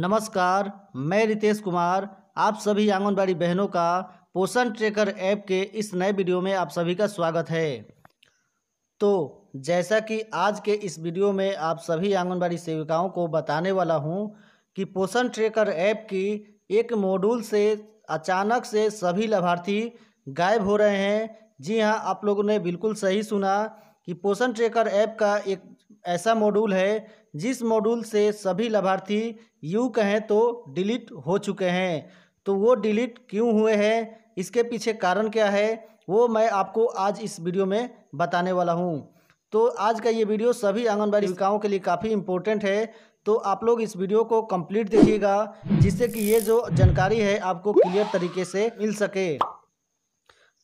नमस्कार मैं रितेश कुमार आप सभी आंगनबाड़ी बहनों का पोषण ट्रेकर ऐप के इस नए वीडियो में आप सभी का स्वागत है तो जैसा कि आज के इस वीडियो में आप सभी आंगनबाड़ी सेविकाओं को बताने वाला हूं कि पोषण ट्रेकर ऐप की एक मॉड्यूल से अचानक से सभी लाभार्थी गायब हो रहे हैं जी हाँ आप लोगों ने बिल्कुल सही सुना कि पोषण ट्रेकर ऐप का एक ऐसा मॉड्यूल है जिस मॉड्यूल से सभी लाभार्थी यू कहें तो डिलीट हो चुके हैं तो वो डिलीट क्यों हुए हैं इसके पीछे कारण क्या है वो मैं आपको आज इस वीडियो में बताने वाला हूँ तो आज का ये वीडियो सभी आंगनबाड़ी सेविकाओं के लिए काफ़ी इम्पोर्टेंट है तो आप लोग इस वीडियो को कंप्लीट देखिएगा जिससे कि ये जो जानकारी है आपको क्लियर तरीके से मिल सके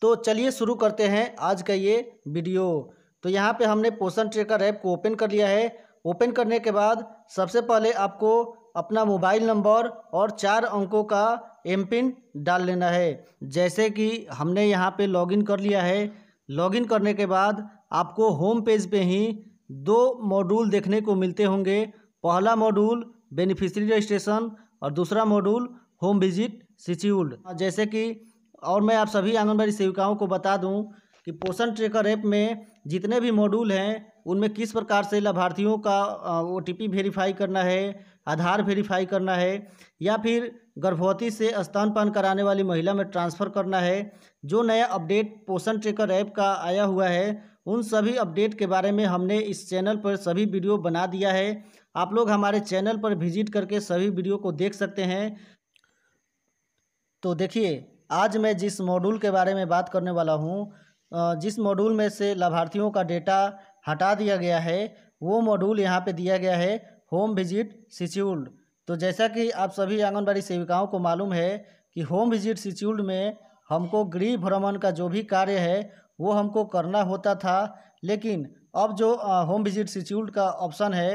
तो चलिए शुरू करते हैं आज का ये वीडियो तो यहाँ पे हमने पोषण ट्रेकर ऐप को ओपन कर लिया है ओपन करने के बाद सबसे पहले आपको अपना मोबाइल नंबर और चार अंकों का एम पिन डाल लेना है जैसे कि हमने यहाँ पे लॉगिन कर लिया है लॉगिन करने के बाद आपको होम पेज पे ही दो मॉड्यूल देखने को मिलते होंगे पहला मॉड्यूल बेनिफिशरी रजिस्ट्रेशन और दूसरा मॉड्यूल होम विजिट सिच्यूल्ड जैसे कि और मैं आप सभी आंगनबाड़ी सेविकाओं को बता दूँ कि पोषण ट्रेकर ऐप में जितने भी मॉड्यूल हैं उनमें किस प्रकार से लाभार्थियों का ओ टी वेरीफाई करना है आधार वेरीफाई करना है या फिर गर्भवती से स्तनपान कराने वाली महिला में ट्रांसफ़र करना है जो नया अपडेट पोषण ट्रेकर ऐप का आया हुआ है उन सभी अपडेट के बारे में हमने इस चैनल पर सभी वीडियो बना दिया है आप लोग हमारे चैनल पर विजिट करके सभी वीडियो को देख सकते हैं तो देखिए आज मैं जिस मॉड्यूल के बारे में बात करने वाला हूँ जिस मॉड्यूल में से लाभार्थियों का डेटा हटा दिया गया है वो मॉड्यूल यहाँ पे दिया गया है होम विजिट सिच्यूल्ड तो जैसा कि आप सभी आंगनबाड़ी सेविकाओं को मालूम है कि होम विजिट सिच्यूल्ड में हमको गृह भ्रमण का जो भी कार्य है वो हमको करना होता था लेकिन अब जो होम विजिट सिच्यूल्ड का ऑप्शन है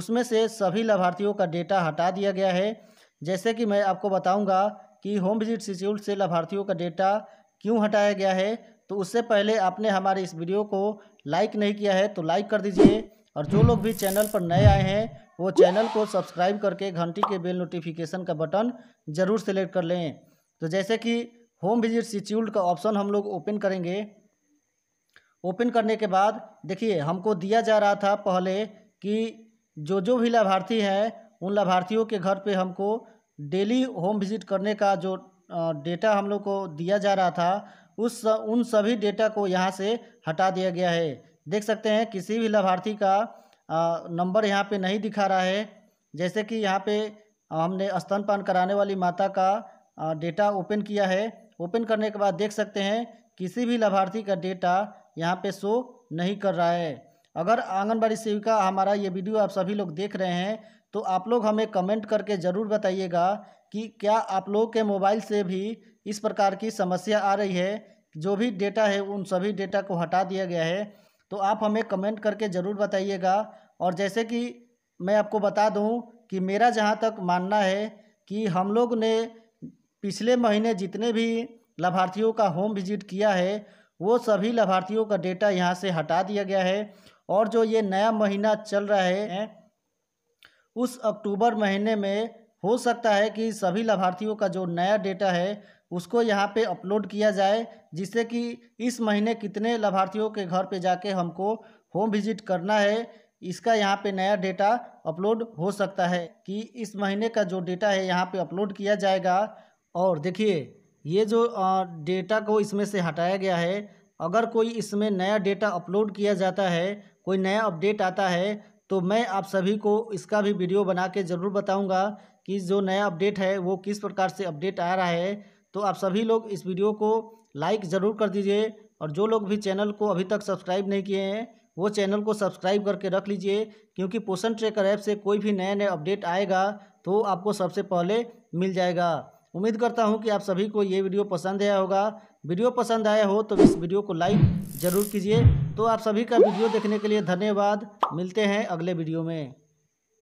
उसमें से सभी लाभार्थियों का डेटा हटा दिया गया है जैसे कि मैं आपको बताऊँगा कि होम विजिट सिच्यूल्ड से लाभार्थियों का डेटा क्यों हटाया गया है तो उससे पहले आपने हमारे इस वीडियो को लाइक नहीं किया है तो लाइक कर दीजिए और जो लोग भी चैनल पर नए आए हैं वो चैनल को सब्सक्राइब करके घंटी के बेल नोटिफिकेशन का बटन ज़रूर सेलेक्ट कर लें तो जैसे कि होम विजिट शिच्यूल्ड का ऑप्शन हम लोग ओपन करेंगे ओपन करने के बाद देखिए हमको दिया जा रहा था पहले कि जो जो भी लाभार्थी हैं उन लाभार्थियों के घर पे हमको डेली होम विजिट करने का जो डेटा हम लोग को दिया जा रहा था उस उन सभी डेटा को यहाँ से हटा दिया गया है देख सकते हैं किसी भी लाभार्थी का नंबर यहाँ पे नहीं दिखा रहा है जैसे कि यहाँ पे हमने स्तनपान कराने वाली माता का डेटा ओपन किया है ओपन करने के बाद देख सकते हैं किसी भी लाभार्थी का डेटा यहाँ पे शो नहीं कर रहा है अगर आंगनबाड़ी सेविका हमारा ये वीडियो आप सभी लोग देख रहे हैं तो आप लोग हमें कमेंट करके ज़रूर बताइएगा कि क्या आप लोगों के मोबाइल से भी इस प्रकार की समस्या आ रही है जो भी डेटा है उन सभी डेटा को हटा दिया गया है तो आप हमें कमेंट करके ज़रूर बताइएगा और जैसे कि मैं आपको बता दूं कि मेरा जहां तक मानना है कि हम लोग ने पिछले महीने जितने भी लाभार्थियों का होम विजिट किया है वो सभी लाभार्थियों का डेटा यहाँ से हटा दिया गया है और जो ये नया महीना चल रहा है उस अक्टूबर महीने में हो सकता है कि सभी लाभार्थियों का जो नया डेटा है उसको यहाँ पे अपलोड किया जाए जिससे कि इस महीने कितने लाभार्थियों के घर पे जाके हमको होम विजिट करना है इसका यहाँ पे नया डेटा अपलोड हो सकता है कि इस महीने का जो डेटा है यहाँ पे अपलोड किया जाएगा और देखिए ये जो डेटा को इसमें से हटाया गया है अगर कोई इसमें नया डेटा अपलोड किया जाता है कोई नया अपडेट आता है तो मैं आप सभी को इसका भी वीडियो बना के ज़रूर बताऊँगा कि जो नया अपडेट है वो किस प्रकार से अपडेट आ रहा है तो आप सभी लोग इस वीडियो को लाइक ज़रूर कर दीजिए और जो लोग भी चैनल को अभी तक सब्सक्राइब नहीं किए हैं वो चैनल को सब्सक्राइब करके रख लीजिए क्योंकि पोषण ट्रेकर ऐप से कोई भी नया नया अपडेट आएगा तो आपको सबसे पहले मिल जाएगा उम्मीद करता हूँ कि आप सभी को ये वीडियो पसंद आया होगा वीडियो पसंद आया हो तो इस वीडियो को लाइक ज़रूर कीजिए तो आप सभी का वीडियो देखने के लिए धन्यवाद मिलते हैं अगले वीडियो में